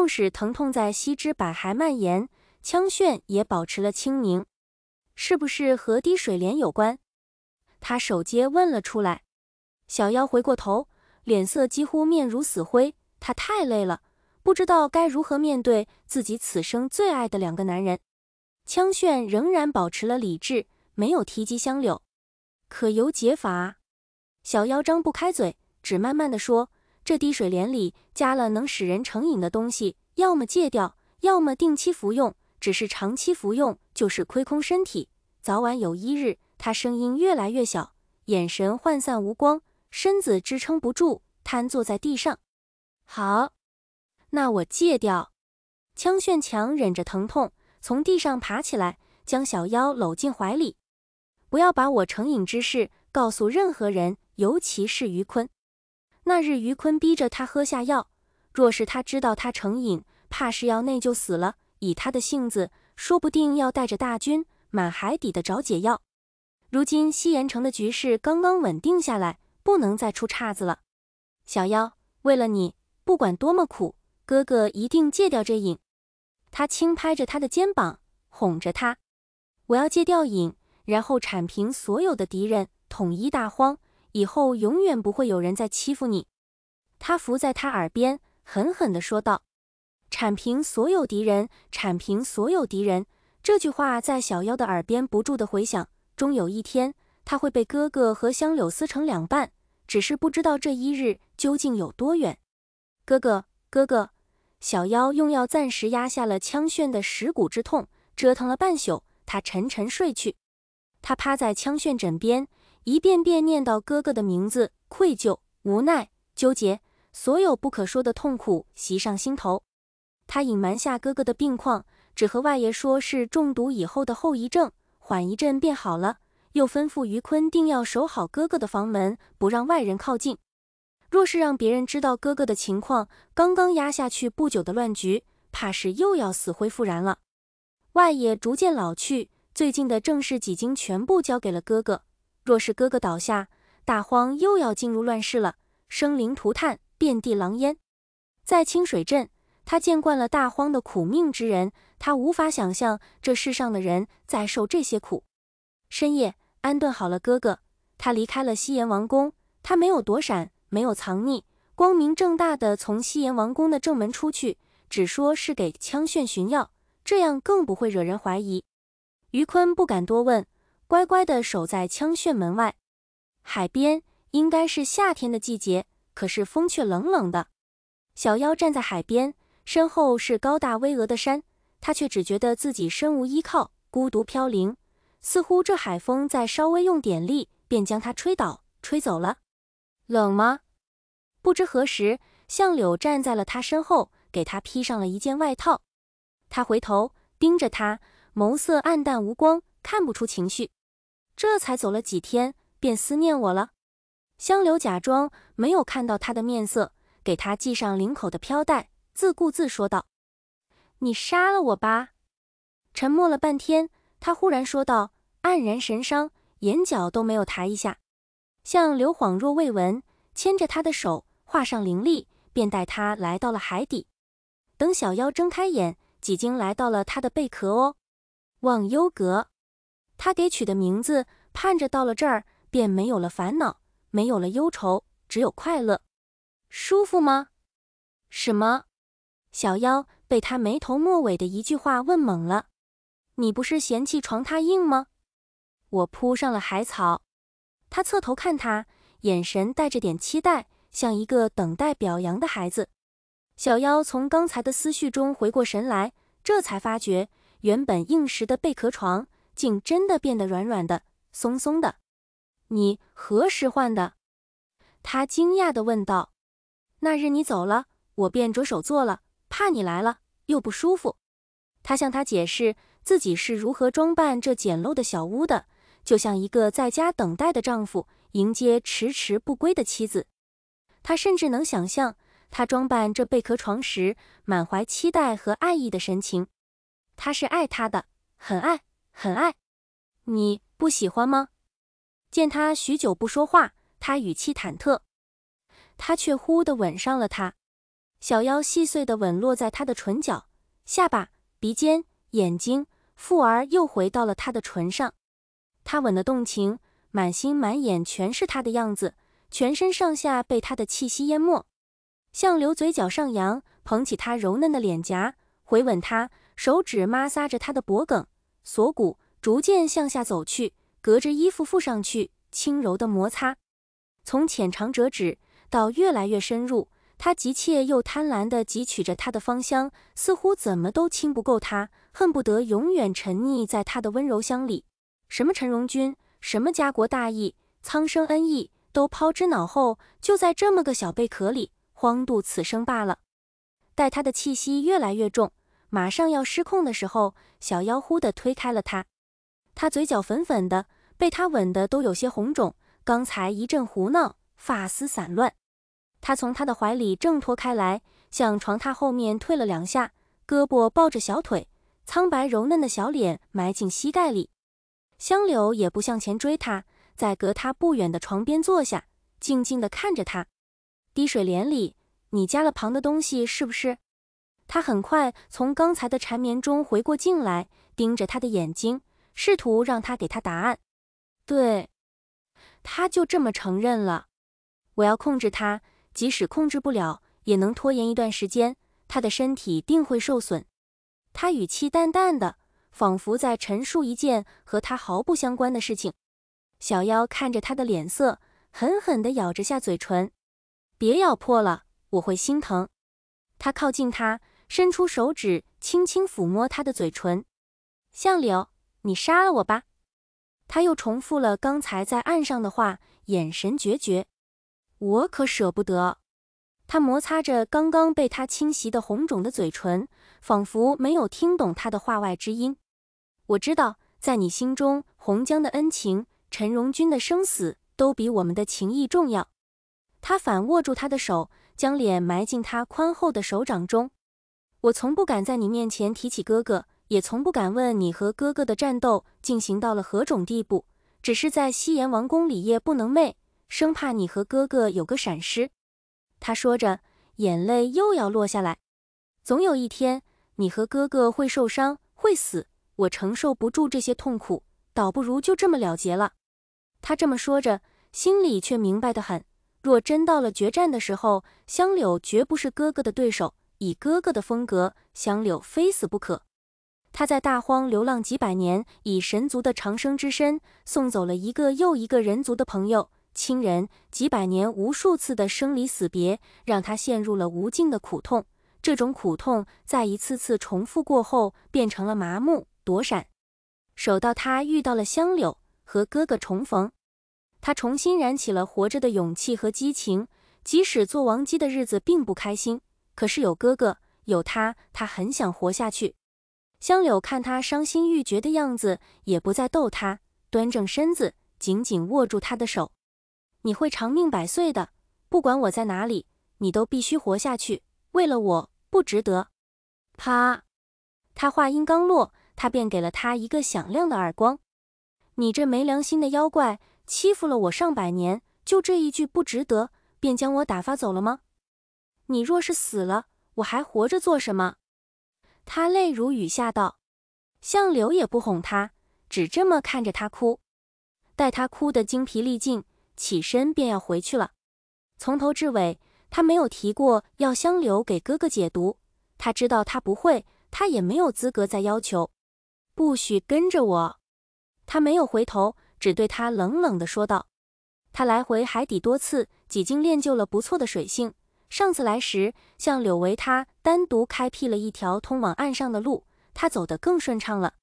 纵使疼痛在西肢百骸蔓延，枪炫也保持了清明。是不是和滴水莲有关？他手接问了出来。小妖回过头，脸色几乎面如死灰。他太累了，不知道该如何面对自己此生最爱的两个男人。枪炫仍然保持了理智，没有提及香柳。可有解法？小妖张不开嘴，只慢慢的说。这滴水莲里加了能使人成瘾的东西，要么戒掉，要么定期服用。只是长期服用就是亏空身体，早晚有一日，他声音越来越小，眼神涣散无光，身子支撑不住，瘫坐在地上。好，那我戒掉。枪炫强忍着疼痛，从地上爬起来，将小妖搂进怀里。不要把我成瘾之事告诉任何人，尤其是于坤。那日，余坤逼着他喝下药。若是他知道他成瘾，怕是要内疚死了。以他的性子，说不定要带着大军满海底的找解药。如今西盐城的局势刚刚稳定下来，不能再出岔子了。小妖，为了你，不管多么苦，哥哥一定戒掉这瘾。他轻拍着他的肩膀，哄着他：“我要戒掉瘾，然后铲平所有的敌人，统一大荒，以后永远不会有人再欺负你。”他伏在他耳边，狠狠地说道：“铲平所有敌人，铲平所有敌人。”这句话在小妖的耳边不住地回响。终有一天，他会被哥哥和香柳撕成两半，只是不知道这一日究竟有多远。哥哥，哥哥！小妖用药暂时压下了枪炫的蚀骨之痛，折腾了半宿，他沉沉睡去。他趴在枪炫枕边，一遍遍念叨哥哥的名字，愧疚、无奈、纠结。所有不可说的痛苦袭上心头，他隐瞒下哥哥的病况，只和外爷说是中毒以后的后遗症，缓一阵便好了。又吩咐于坤定要守好哥哥的房门，不让外人靠近。若是让别人知道哥哥的情况，刚刚压下去不久的乱局，怕是又要死灰复燃了。外爷逐渐老去，最近的正事几经全部交给了哥哥。若是哥哥倒下，大荒又要进入乱世了，生灵涂炭。遍地狼烟，在清水镇，他见惯了大荒的苦命之人，他无法想象这世上的人在受这些苦。深夜安顿好了哥哥，他离开了西炎王宫。他没有躲闪，没有藏匿，光明正大的从西炎王宫的正门出去，只说是给枪炫寻药，这样更不会惹人怀疑。于坤不敢多问，乖乖的守在枪炫门外。海边，应该是夏天的季节。可是风却冷冷的，小妖站在海边，身后是高大巍峨的山，他却只觉得自己身无依靠，孤独飘零，似乎这海风在稍微用点力，便将他吹倒、吹走了。冷吗？不知何时，向柳站在了他身后，给他披上了一件外套。他回头盯着他，眸色暗淡无光，看不出情绪。这才走了几天，便思念我了。香柳假装没有看到他的面色，给他系上领口的飘带，自顾自说道：“你杀了我吧。”沉默了半天，他忽然说道，黯然神伤，眼角都没有抬一下。相柳恍若未闻，牵着他的手，画上灵力，便带他来到了海底。等小妖睁开眼，已经来到了他的贝壳哦，忘忧阁。他给取的名字，盼着到了这儿便没有了烦恼。没有了忧愁，只有快乐，舒服吗？什么？小妖被他眉头末尾的一句话问懵了。你不是嫌弃床太硬吗？我铺上了海草。他侧头看他，眼神带着点期待，像一个等待表扬的孩子。小妖从刚才的思绪中回过神来，这才发觉原本硬实的贝壳床，竟真的变得软软的、松松的。你何时换的？他惊讶地问道。那日你走了，我便着手做了，怕你来了又不舒服。他向他解释自己是如何装扮这简陋的小屋的，就像一个在家等待的丈夫迎接迟迟不归的妻子。他甚至能想象他装扮这贝壳床时满怀期待和爱意的神情。他是爱他的，很爱，很爱。你不喜欢吗？见他许久不说话，他语气忐忑，他却忽地吻上了他。小腰细碎的吻落在他的唇角、下巴、鼻尖、眼睛，复而又回到了他的唇上。他吻得动情，满心满眼全是他的样子，全身上下被他的气息淹没。相柳嘴角上扬，捧起他柔嫩的脸颊，回吻他，手指摩挲着他的脖颈、锁骨，逐渐向下走去。隔着衣服附上去，轻柔的摩擦，从浅尝辄止到越来越深入，他急切又贪婪地汲取着她的芳香，似乎怎么都亲不够她，恨不得永远沉溺在她的温柔乡里。什么陈荣军，什么家国大义，苍生恩义，都抛之脑后，就在这么个小贝壳里荒度此生罢了。待他的气息越来越重，马上要失控的时候，小妖忽地推开了他。他嘴角粉粉的，被他吻的都有些红肿。刚才一阵胡闹，发丝散乱。他从他的怀里挣脱开来，向床榻后面退了两下，胳膊抱着小腿，苍白柔嫩的小脸埋进膝盖里。香柳也不向前追他，在隔他不远的床边坐下，静静地看着他。滴水帘里，你加了旁的东西是不是？他很快从刚才的缠绵中回过劲来，盯着他的眼睛。试图让他给他答案，对，他就这么承认了。我要控制他，即使控制不了，也能拖延一段时间。他的身体定会受损。他语气淡淡的，仿佛在陈述一件和他毫不相关的事情。小妖看着他的脸色，狠狠地咬着下嘴唇，别咬破了，我会心疼。他靠近他，伸出手指轻轻抚摸他的嘴唇，相柳。你杀了我吧！他又重复了刚才在岸上的话，眼神决绝。我可舍不得。他摩擦着刚刚被他侵袭的红肿的嘴唇，仿佛没有听懂他的话外之音。我知道，在你心中，洪江的恩情，陈荣军的生死，都比我们的情谊重要。他反握住他的手，将脸埋进他宽厚的手掌中。我从不敢在你面前提起哥哥。也从不敢问你和哥哥的战斗进行到了何种地步，只是在西延王宫里夜不能寐，生怕你和哥哥有个闪失。他说着，眼泪又要落下来。总有一天，你和哥哥会受伤，会死，我承受不住这些痛苦，倒不如就这么了结了。他这么说着，心里却明白得很。若真到了决战的时候，香柳绝不是哥哥的对手，以哥哥的风格，香柳非死不可。他在大荒流浪几百年，以神族的长生之身，送走了一个又一个人族的朋友、亲人。几百年无数次的生离死别，让他陷入了无尽的苦痛。这种苦痛在一次次重复过后，变成了麻木、躲闪。守到他遇到了香柳，和哥哥重逢，他重新燃起了活着的勇气和激情。即使做王姬的日子并不开心，可是有哥哥，有他，他很想活下去。香柳看他伤心欲绝的样子，也不再逗他，端正身子，紧紧握住他的手：“你会长命百岁的，不管我在哪里，你都必须活下去。为了我，不值得。”啪！他话音刚落，他便给了他一个响亮的耳光。“你这没良心的妖怪，欺负了我上百年，就这一句不值得，便将我打发走了吗？你若是死了，我还活着做什么？”他泪如雨下道：“相柳也不哄他，只这么看着他哭。待他哭得精疲力尽，起身便要回去了。从头至尾，他没有提过要相柳给哥哥解毒。他知道他不会，他也没有资格再要求。不许跟着我！”他没有回头，只对他冷冷的说道：“他来回海底多次，几经练就了不错的水性。上次来时，相柳为他。”单独开辟了一条通往岸上的路，他走得更顺畅了。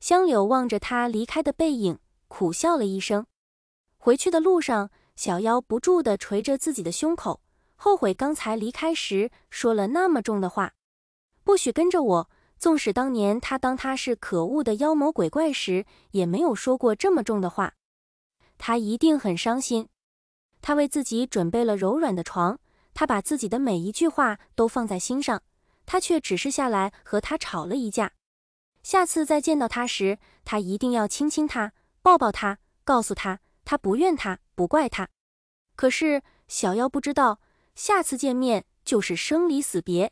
香柳望着他离开的背影，苦笑了一声。回去的路上，小妖不住地捶着自己的胸口，后悔刚才离开时说了那么重的话。不许跟着我！纵使当年他当他是可恶的妖魔鬼怪时，也没有说过这么重的话。他一定很伤心。他为自己准备了柔软的床。他把自己的每一句话都放在心上，他却只是下来和他吵了一架。下次再见到他时，他一定要亲亲他，抱抱他，告诉他，他不怨他，不怪他。可是小妖不知道，下次见面就是生离死别。